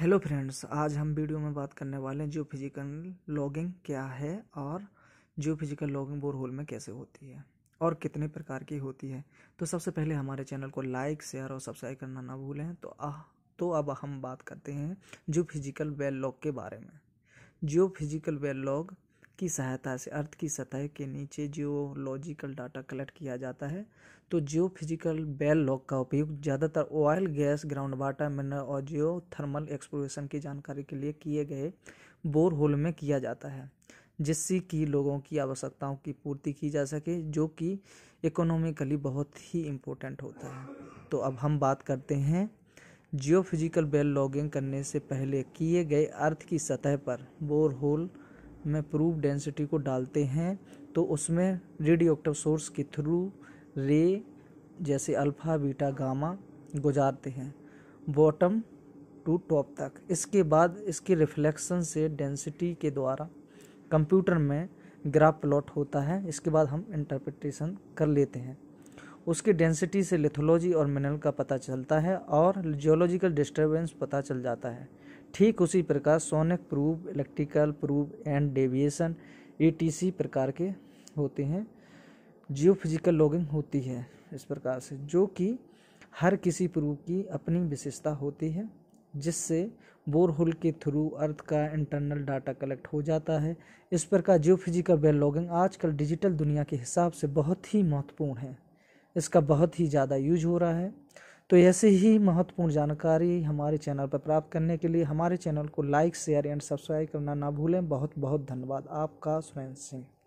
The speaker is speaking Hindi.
हेलो फ्रेंड्स आज हम वीडियो में बात करने वाले हैं जियो फिजिकल लॉगिंग क्या है और geophysical logging bore hole में कैसे होती है और कितने प्रकार की होती है तो सबसे पहले हमारे चैनल को लाइक शेयर और सब्सक्राइब करना ना भूलें तो आ तो अब हम बात करते हैं जियो फिजिकल वेल लॉग के बारे में जियो फिजिकल वेल लॉग की सहायता से अर्थ की सतह के नीचे जियोलॉजिकल डाटा कलेक्ट किया जाता है तो जियो फिजिकल बेल लॉक का उपयोग ज़्यादातर oil gas ground water mineral और जियो थर्मल एक्सप्लोरेशन की जानकारी के लिए किए गए बोर होल में किया जाता है जिससे कि लोगों की आवश्यकताओं की पूर्ति की जा सके जो कि इकोनॉमिकली बहुत ही इम्पोर्टेंट होता है तो अब हम बात करते हैं जियो फिजिकल बेल लॉगिंग करने से पहले किए गए अर्थ की सतह पर बोर होल में प्रूफ डेंसिटी को डालते हैं तो उसमें रेडियो एक्टिव सोर्स के थ्रू रे जैसे अल्फ़ा बीटा गामा गुजारते हैं बॉटम टू टॉप तक इसके बाद इसके रिफ्लेक्शन से डेंसिटी के द्वारा कंप्यूटर में ग्राफ प्लॉट होता है इसके बाद हम इंटरप्रिटेशन कर लेते हैं उसकी डेंसिटी से लिथोलॉजी और मिनरल का पता चलता है और जियोलॉजिकल डिस्टर्बेंस पता चल जाता है ठीक उसी प्रकार sonic probe electrical probe and deviation etc e प्रकार के होते हैं जियो फिजिकल लॉगिंग होती है इस प्रकार से जो कि हर किसी प्रूफ की अपनी विशेषता होती है जिससे बोरहोल के थ्रू अर्थ का इंटरनल डाटा कलेक्ट हो जाता है इस प्रकार जियो फिजिकल वेल लॉगिंग आजकल डिजिटल दुनिया के हिसाब से बहुत ही महत्वपूर्ण है इसका बहुत ही ज़्यादा यूज हो रहा है तो ऐसे ही महत्वपूर्ण जानकारी हमारे चैनल पर प्राप्त करने के लिए हमारे चैनल को लाइक शेयर एंड सब्सक्राइब करना ना भूलें बहुत बहुत धन्यवाद आपका सुरेंद्र सिंह